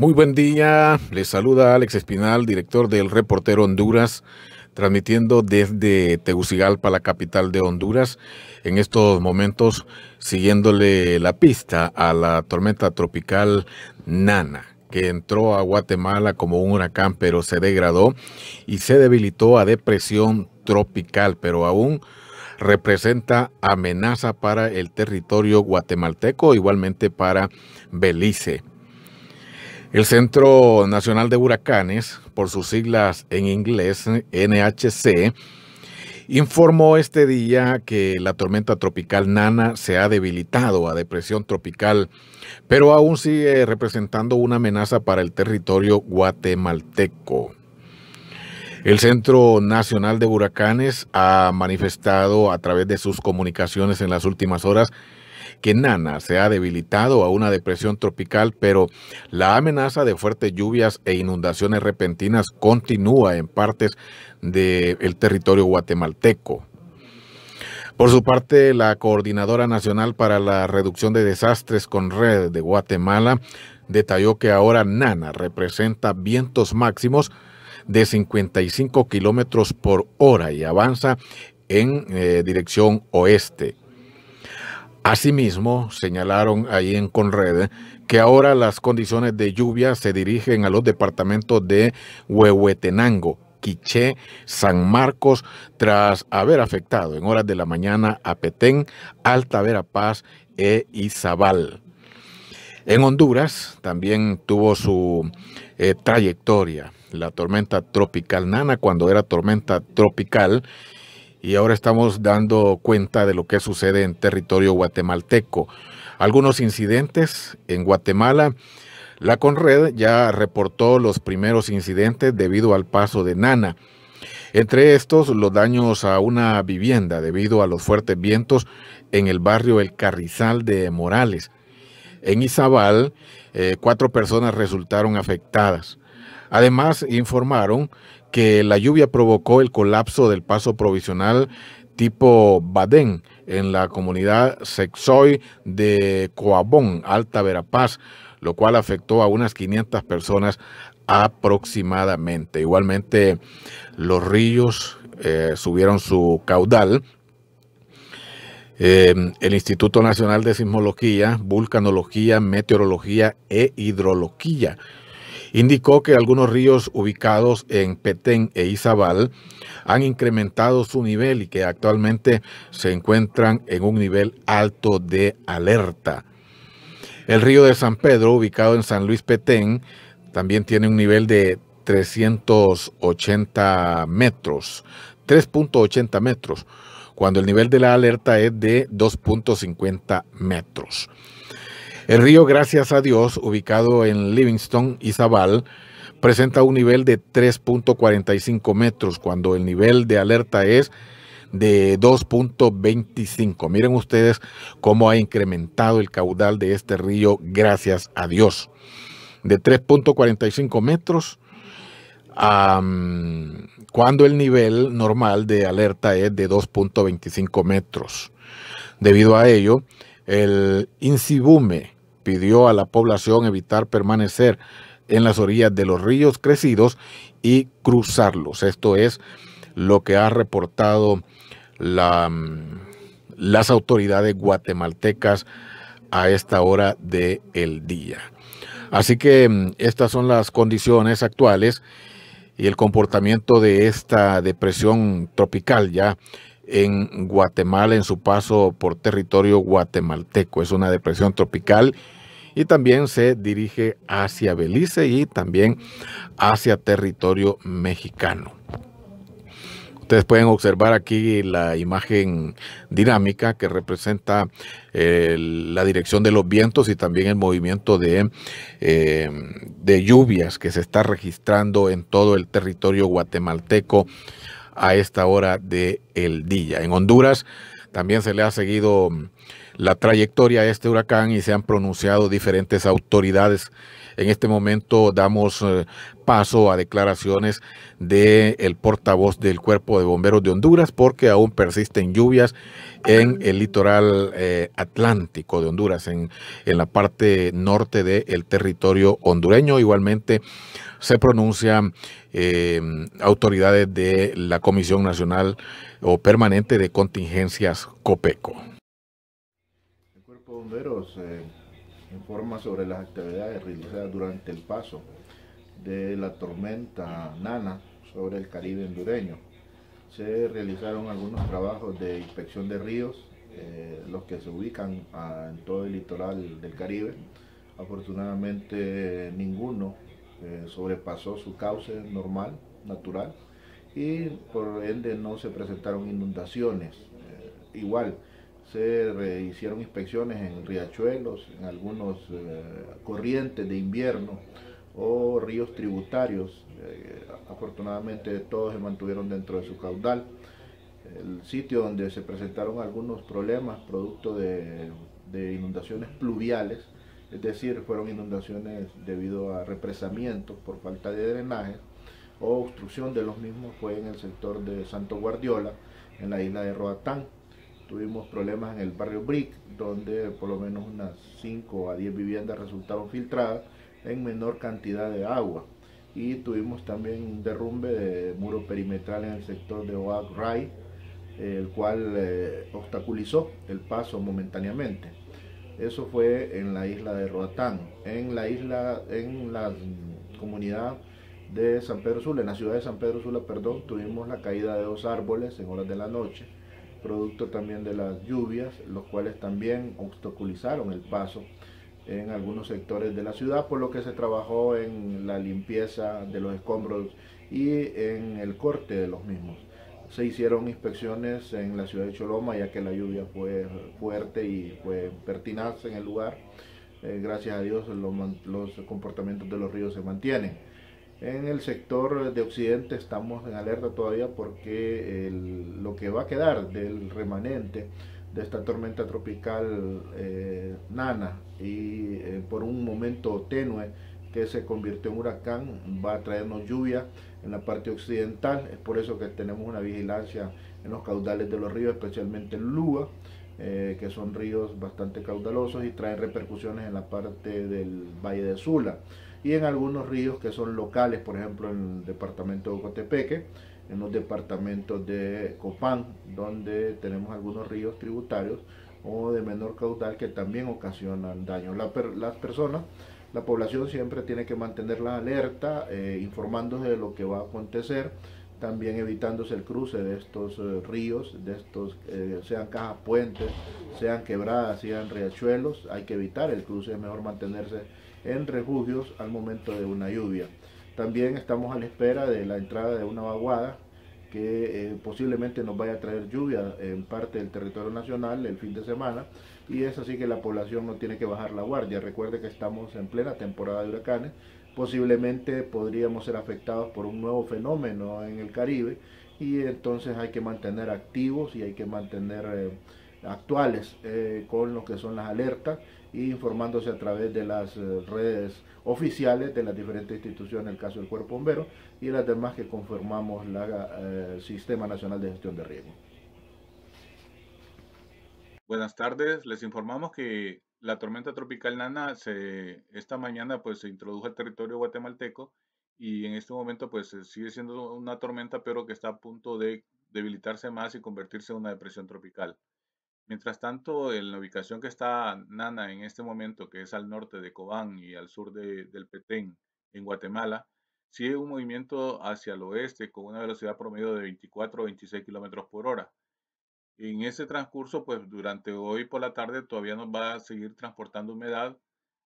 Muy buen día, les saluda Alex Espinal, director del Reportero Honduras, transmitiendo desde Tegucigalpa, la capital de Honduras, en estos momentos siguiéndole la pista a la tormenta tropical Nana que entró a Guatemala como un huracán, pero se degradó y se debilitó a depresión tropical, pero aún representa amenaza para el territorio guatemalteco, igualmente para Belice. El Centro Nacional de Huracanes, por sus siglas en inglés, NHC, informó este día que la tormenta tropical Nana se ha debilitado a depresión tropical, pero aún sigue representando una amenaza para el territorio guatemalteco. El Centro Nacional de Huracanes ha manifestado a través de sus comunicaciones en las últimas horas que Nana se ha debilitado a una depresión tropical, pero la amenaza de fuertes lluvias e inundaciones repentinas continúa en partes del territorio guatemalteco. Por su parte, la Coordinadora Nacional para la Reducción de Desastres con Red de Guatemala detalló que ahora Nana representa vientos máximos de 55 kilómetros por hora y avanza en eh, dirección oeste. Asimismo, señalaron ahí en Conred que ahora las condiciones de lluvia se dirigen a los departamentos de Huehuetenango, Quiché, San Marcos, tras haber afectado en horas de la mañana a Petén, Alta Verapaz e Izabal. En Honduras también tuvo su eh, trayectoria la tormenta tropical Nana cuando era tormenta tropical y ahora estamos dando cuenta de lo que sucede en territorio guatemalteco. Algunos incidentes en Guatemala. La Conred ya reportó los primeros incidentes debido al paso de Nana. Entre estos, los daños a una vivienda debido a los fuertes vientos en el barrio El Carrizal de Morales. En Izabal, eh, cuatro personas resultaron afectadas. Además, informaron que la lluvia provocó el colapso del paso provisional tipo Badén en la comunidad Sexoy de Coabón, Alta Verapaz, lo cual afectó a unas 500 personas aproximadamente. Igualmente, los ríos eh, subieron su caudal. Eh, el Instituto Nacional de Sismología, Vulcanología, Meteorología e Hidrología Indicó que algunos ríos ubicados en Petén e Izabal han incrementado su nivel y que actualmente se encuentran en un nivel alto de alerta. El río de San Pedro, ubicado en San Luis Petén, también tiene un nivel de 380 metros, 3.80 metros, cuando el nivel de la alerta es de 2.50 metros. El río Gracias a Dios, ubicado en Livingston y presenta un nivel de 3.45 metros cuando el nivel de alerta es de 2.25. Miren ustedes cómo ha incrementado el caudal de este río, gracias a Dios. De 3.45 metros, cuando el nivel normal de alerta es de 2.25 metros. Debido a ello, el incibume pidió a la población evitar permanecer en las orillas de los ríos crecidos y cruzarlos. Esto es lo que ha reportado mm, las autoridades guatemaltecas a esta hora del día. Así que mm, estas son las condiciones actuales y el comportamiento de esta depresión tropical ya en Guatemala en su paso por territorio guatemalteco. Es una depresión tropical y también se dirige hacia Belice y también hacia territorio mexicano. Ustedes pueden observar aquí la imagen dinámica que representa eh, la dirección de los vientos y también el movimiento de, eh, de lluvias que se está registrando en todo el territorio guatemalteco a esta hora del día. En Honduras también se le ha seguido mm, la trayectoria de este huracán y se han pronunciado diferentes autoridades. En este momento damos eh, paso a declaraciones del portavoz del Cuerpo de Bomberos de Honduras porque aún persisten lluvias en el litoral eh, atlántico de Honduras, en, la parte norte del territorio hondureño. Igualmente se pronuncian eh, autoridades de la Comisión Nacional o Permanente de Contingencias COPECO. Bomberos eh, informa sobre las actividades realizadas durante el paso de la tormenta Nana sobre el Caribe hondureño. Se realizaron algunos trabajos de inspección de ríos, eh, los que se ubican ah, en todo el litoral del Caribe. Afortunadamente ninguno eh, sobrepasó su cauce normal, natural, y por ende no se presentaron inundaciones. igual, se hicieron inspecciones en riachuelos, en algunos eh, corrientes de invierno o ríos tributarios. Eh, afortunadamente todos se mantuvieron dentro de su caudal. El sitio donde se presentaron algunos problemas producto de, de inundaciones pluviales, es decir, fueron inundaciones debido a represamientos por falta de drenaje o obstrucción de los mismos, fue en el sector de Santo Guardiola, en la isla de Roatán tuvimos problemas en el barrio Brick, donde por lo menos unas 5 a 10 viviendas resultaron filtradas en menor cantidad de agua. Y tuvimos también un derrumbe de muro perimetral en el sector de Oak Ray, el cual eh, obstaculizó el paso momentáneamente. Eso fue en la isla de Roatán, en la isla, en la comunidad de San Pedro Sula, en la ciudad de San Pedro Sula, perdón, tuvimos la caída de dos árboles en horas de la noche producto también de las lluvias, los cuales también obstaculizaron el paso en algunos sectores de la ciudad, por lo que se trabajó en la limpieza de los escombros y en el corte de los mismos. Se hicieron inspecciones en la ciudad de Choloma, ya que la lluvia fue fuerte y fue pertinaz en el lugar. Eh, gracias a Dios los comportamientos de los ríos se mantienen en el sector de Occidente estamos en alerta todavía porque lo que va a quedar del remanente de esta tormenta tropical eh, Nana y eh, por un momento tenue que se convirtió en huracán va a traernos lluvia en la parte occidental. Es por eso que tenemos una vigilancia en los caudales de los ríos, especialmente en Lua. Eh, que son ríos bastante caudalosos y traen repercusiones en la parte del Valle de Sula y en algunos ríos que son locales, por ejemplo en el departamento de Ocotepeque, en los departamentos de Copán, donde tenemos algunos ríos tributarios o de menor caudal que también ocasionan daño. La las personas, la población siempre tiene que mantener la alerta, eh, informándose de lo que va a acontecer también evitándose el cruce de estos eh, ríos, de estos, eh, sean cajas puentes, sean quebradas, sean riachuelos, hay que evitar el cruce, es mejor mantenerse en refugios al momento de una lluvia. También estamos a la espera de la entrada de una vaguada que eh, posiblemente nos vaya a traer lluvia en parte del territorio nacional el fin de semana y es así que la población no tiene que bajar la guardia. Recuerde que estamos en plena temporada de huracanes, posiblemente podríamos ser afectados por un nuevo fenómeno en el Caribe y entonces hay que mantener activos y hay que mantener eh, actuales eh, con lo que son las alertas e informándose a través de las eh, redes oficiales de las diferentes instituciones, en el caso del Cuerpo Bombero y las demás que conformamos el Sistema Nacional de Gestión de Riesgo. Buenas tardes, les informamos que la tormenta tropical Nana se, esta mañana pues se introdujo al territorio guatemalteco y en este momento pues eh, sigue siendo una tormenta pero que está a punto de debilitarse más y convertirse en una depresión tropical. Mientras tanto, en la ubicación que está Nana en este momento, que es al norte de Cobán y al sur del Petén, en Guatemala, sigue un movimiento hacia el oeste con una velocidad promedio de 24 o 26 kilómetros por hora. En ese transcurso, pues durante hoy por la tarde todavía nos va a seguir transportando humedad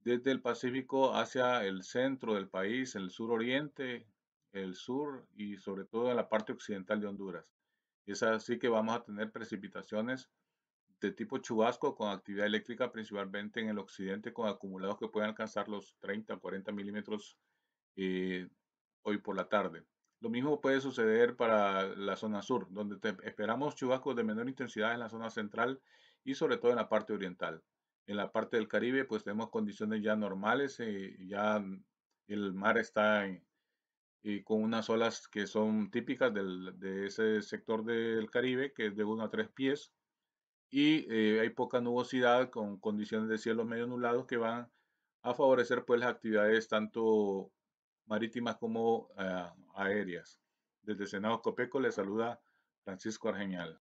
desde el Pacífico hacia el centro del país, el sur oriente, el sur y sobre todo en la parte occidental de Honduras. Es así que vamos a tener precipitaciones de tipo chubasco con actividad eléctrica principalmente en el occidente con acumulados que pueden alcanzar los 30 40 milímetros eh, hoy por la tarde. Lo mismo puede suceder para la zona sur, donde esperamos chubascos de menor intensidad en la zona central y sobre todo en la parte oriental. En la parte del Caribe, pues tenemos condiciones ya normales, eh, ya el mar está y eh, con unas olas que son típicas del, de ese sector del Caribe, que es de 1 a 3 pies, y eh, hay poca nubosidad con condiciones de cielos medio nublados que van a favorecer pues las actividades tanto marítimas como eh, aéreas. Desde Senado Copeco le saluda Francisco Argenial.